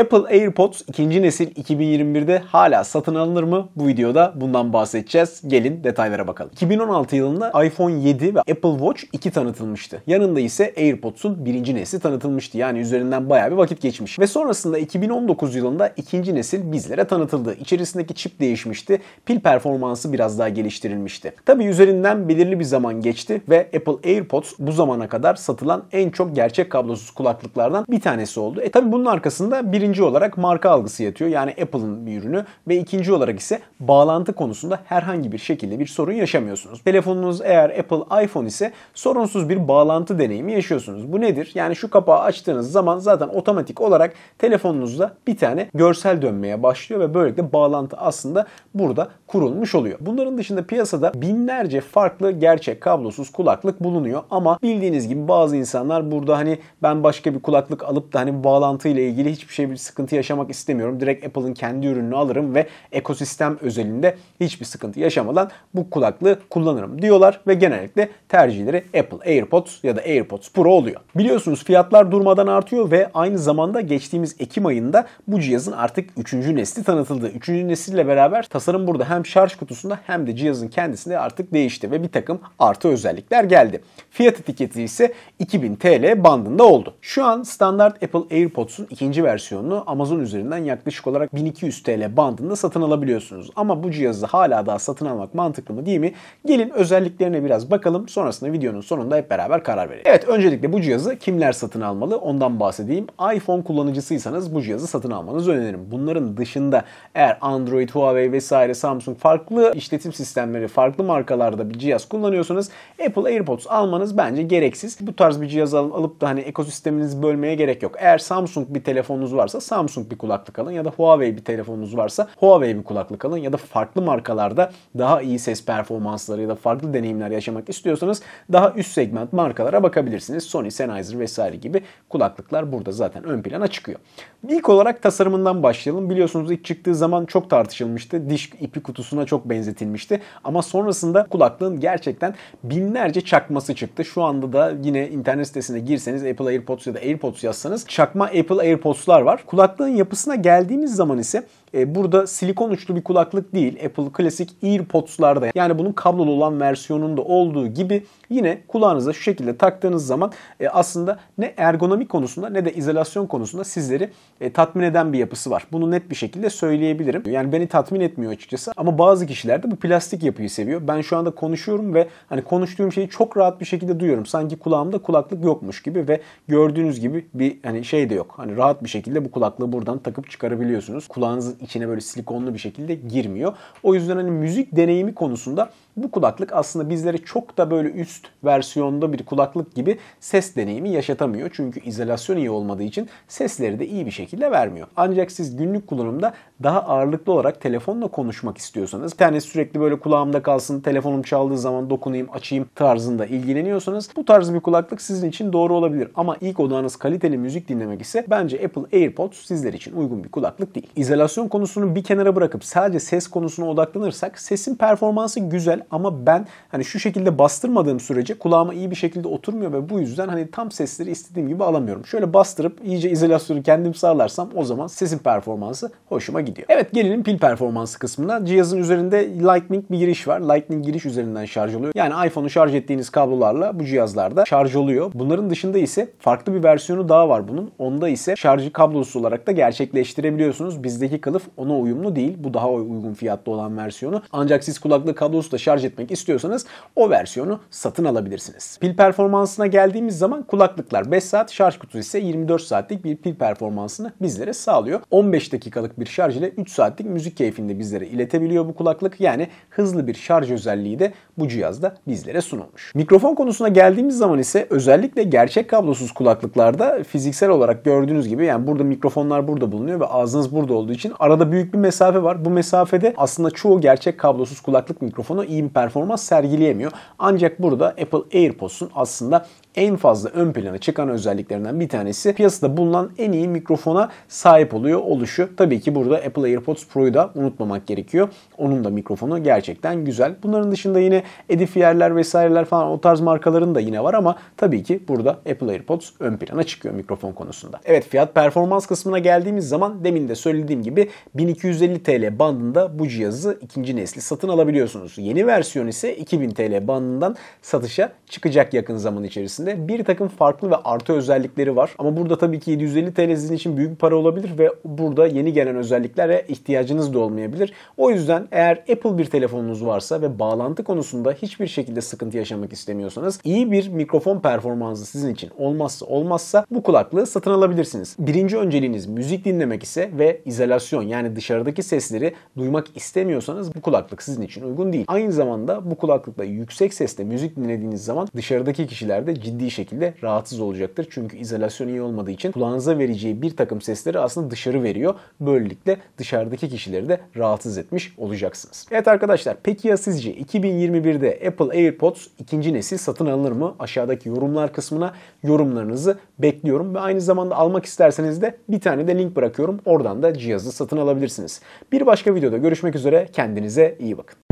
Apple AirPods ikinci nesil 2021'de hala satın alınır mı? Bu videoda bundan bahsedeceğiz. Gelin detaylara bakalım. 2016 yılında iPhone 7 ve Apple Watch 2 tanıtılmıştı. Yanında ise AirPods'un birinci nesli tanıtılmıştı. Yani üzerinden bayağı bir vakit geçmiş. Ve sonrasında 2019 yılında ikinci nesil bizlere tanıtıldı. İçerisindeki çip değişmişti. Pil performansı biraz daha geliştirilmişti. Tabi üzerinden belirli bir zaman geçti ve Apple AirPods bu zamana kadar satılan en çok gerçek kablosuz kulaklıklardan bir tanesi oldu. E tabi bunun arkasında bir Birinci olarak marka algısı yatıyor. Yani Apple'ın bir ürünü ve ikinci olarak ise bağlantı konusunda herhangi bir şekilde bir sorun yaşamıyorsunuz. Telefonunuz eğer Apple iPhone ise sorunsuz bir bağlantı deneyimi yaşıyorsunuz. Bu nedir? Yani şu kapağı açtığınız zaman zaten otomatik olarak telefonunuzda bir tane görsel dönmeye başlıyor ve böylelikle bağlantı aslında burada kurulmuş oluyor. Bunların dışında piyasada binlerce farklı gerçek kablosuz kulaklık bulunuyor ama bildiğiniz gibi bazı insanlar burada hani ben başka bir kulaklık alıp da hani bağlantıyla ilgili hiçbir şey bir sıkıntı yaşamak istemiyorum. Direkt Apple'ın kendi ürününü alırım ve ekosistem özelinde hiçbir sıkıntı yaşamadan bu kulaklığı kullanırım diyorlar ve genellikle tercihleri Apple AirPods ya da AirPods Pro oluyor. Biliyorsunuz fiyatlar durmadan artıyor ve aynı zamanda geçtiğimiz Ekim ayında bu cihazın artık 3. nesli tanıtıldı. 3. nesille beraber tasarım burada hem şarj kutusunda hem de cihazın kendisinde artık değişti ve bir takım artı özellikler geldi. Fiyat etiketi ise 2000 TL bandında oldu. Şu an standart Apple AirPods'un ikinci versiyonu telefonunu Amazon üzerinden yaklaşık olarak 1200 TL bandında satın alabiliyorsunuz. Ama bu cihazı hala daha satın almak mantıklı mı değil mi? Gelin özelliklerine biraz bakalım. Sonrasında videonun sonunda hep beraber karar verelim. Evet öncelikle bu cihazı kimler satın almalı ondan bahsedeyim. iPhone kullanıcısıysanız bu cihazı satın almanızı öneririm. Bunların dışında eğer Android, Huawei vesaire Samsung farklı işletim sistemleri, farklı markalarda bir cihaz kullanıyorsanız Apple AirPods almanız bence gereksiz. Bu tarz bir cihaz alıp da hani ekosisteminizi bölmeye gerek yok. Eğer Samsung bir telefonunuz varsa varsa Samsung bir kulaklık alın ya da Huawei bir telefonunuz varsa Huawei bir kulaklık alın ya da farklı markalarda daha iyi ses performansları ya da farklı deneyimler yaşamak istiyorsanız daha üst segment markalara bakabilirsiniz. Sony, Sennheiser vesaire gibi kulaklıklar burada zaten ön plana çıkıyor. İlk olarak tasarımından başlayalım. Biliyorsunuz ilk çıktığı zaman çok tartışılmıştı. Diş ipi kutusuna çok benzetilmişti. Ama sonrasında kulaklığın gerçekten binlerce çakması çıktı. Şu anda da yine internet sitesine girseniz Apple AirPods ya da AirPods yazsanız çakma Apple AirPods'lar var. Kulaklığın yapısına geldiğimiz zaman ise e, burada silikon uçlu bir kulaklık değil. Apple klasik AirPods'larda yani bunun kablolu olan versiyonunda olduğu gibi yine kulağınıza şu şekilde taktığınız zaman e, aslında ne ergonomik konusunda ne de izolasyon konusunda sizleri e, tatmin eden bir yapısı var. Bunu net bir şekilde söyleyebilirim. Yani beni tatmin etmiyor açıkçası ama bazı kişiler de bu plastik yapıyı seviyor. Ben şu anda konuşuyorum ve hani konuştuğum şeyi çok rahat bir şekilde duyuyorum. Sanki kulağımda kulaklık yokmuş gibi ve gördüğünüz gibi bir hani şey de yok. Hani rahat bir şekilde bu kulaklığı buradan takıp çıkarabiliyorsunuz. Kulağınız içine böyle silikonlu bir şekilde girmiyor. O yüzden hani müzik deneyimi konusunda bu kulaklık aslında bizlere çok da böyle üst versiyonda bir kulaklık gibi ses deneyimi yaşatamıyor. Çünkü izolasyon iyi olmadığı için sesleri de iyi bir şekilde vermiyor. Ancak siz günlük kullanımda daha ağırlıklı olarak telefonla konuşmak istiyorsanız, bir tane sürekli böyle kulağımda kalsın, telefonum çaldığı zaman dokunayım, açayım tarzında ilgileniyorsanız bu tarz bir kulaklık sizin için doğru olabilir. Ama ilk odağınız kaliteli müzik dinlemek ise bence Apple AirPods sizler için uygun bir kulaklık değil. İzolasyon konusunu bir kenara bırakıp sadece ses konusuna odaklanırsak sesin performansı güzel ama ben hani şu şekilde bastırmadığım sürece kulağıma iyi bir şekilde oturmuyor ve bu yüzden hani tam sesleri istediğim gibi alamıyorum. Şöyle bastırıp iyice izolasyonu kendim sağlarsam o zaman sesin performansı hoşuma gidiyor. Evet gelelim pil performansı kısmına. Cihazın üzerinde Lightning bir giriş var. Lightning giriş üzerinden şarj oluyor. Yani iPhone'u şarj ettiğiniz kablolarla bu cihazlarda şarj oluyor. Bunların dışında ise farklı bir versiyonu daha var bunun. Onda ise şarjı kablosuz olarak da gerçekleştirebiliyorsunuz. Bizdeki kılıf ona uyumlu değil. Bu daha uygun fiyatlı olan versiyonu. Ancak siz kulaklık kablosu da şarj şarj etmek istiyorsanız o versiyonu satın alabilirsiniz. Pil performansına geldiğimiz zaman kulaklıklar 5 saat, şarj kutusu ise 24 saatlik bir pil performansını bizlere sağlıyor. 15 dakikalık bir şarj ile 3 saatlik müzik keyfinde bizlere iletebiliyor bu kulaklık. Yani hızlı bir şarj özelliği de bu cihazda bizlere sunulmuş. Mikrofon konusuna geldiğimiz zaman ise özellikle gerçek kablosuz kulaklıklarda fiziksel olarak gördüğünüz gibi yani burada mikrofonlar burada bulunuyor ve ağzınız burada olduğu için arada büyük bir mesafe var. Bu mesafede aslında çoğu gerçek kablosuz kulaklık mikrofonu iyi etkin performans sergileyemiyor. Ancak burada Apple AirPods'un aslında en fazla ön plana çıkan özelliklerinden bir tanesi piyasada bulunan en iyi mikrofona sahip oluyor oluşu. Tabii ki burada Apple AirPods Pro'yu da unutmamak gerekiyor. Onun da mikrofonu gerçekten güzel. Bunların dışında yine Edifier'ler vesaireler falan o tarz markaların da yine var ama tabii ki burada Apple AirPods ön plana çıkıyor mikrofon konusunda. Evet fiyat performans kısmına geldiğimiz zaman demin de söylediğim gibi 1250 TL bandında bu cihazı ikinci nesli satın alabiliyorsunuz. Yeni versiyon ise 2000 TL bandından satışa çıkacak yakın zaman içerisinde. Bir takım farklı ve artı özellikleri var. Ama burada tabii ki 750 TL sizin için büyük bir para olabilir ve burada yeni gelen özelliklere ihtiyacınız da olmayabilir. O yüzden eğer Apple bir telefonunuz varsa ve bağlantı konusunda hiçbir şekilde sıkıntı yaşamak istemiyorsanız iyi bir mikrofon performansı sizin için olmazsa olmazsa bu kulaklığı satın alabilirsiniz. Birinci önceliğiniz müzik dinlemek ise ve izolasyon yani dışarıdaki sesleri duymak istemiyorsanız bu kulaklık sizin için uygun değil. Aynı Zaman da bu kulaklıkla yüksek sesle müzik dinlediğiniz zaman dışarıdaki kişiler de ciddi şekilde rahatsız olacaktır. Çünkü izolasyon iyi olmadığı için kulağınıza vereceği bir takım sesleri aslında dışarı veriyor. Böylelikle dışarıdaki kişileri de rahatsız etmiş olacaksınız. Evet arkadaşlar peki ya sizce 2021'de Apple AirPods ikinci nesil satın alınır mı? Aşağıdaki yorumlar kısmına yorumlarınızı bekliyorum ve aynı zamanda almak isterseniz de bir tane de link bırakıyorum. Oradan da cihazı satın alabilirsiniz. Bir başka videoda görüşmek üzere. Kendinize iyi bakın.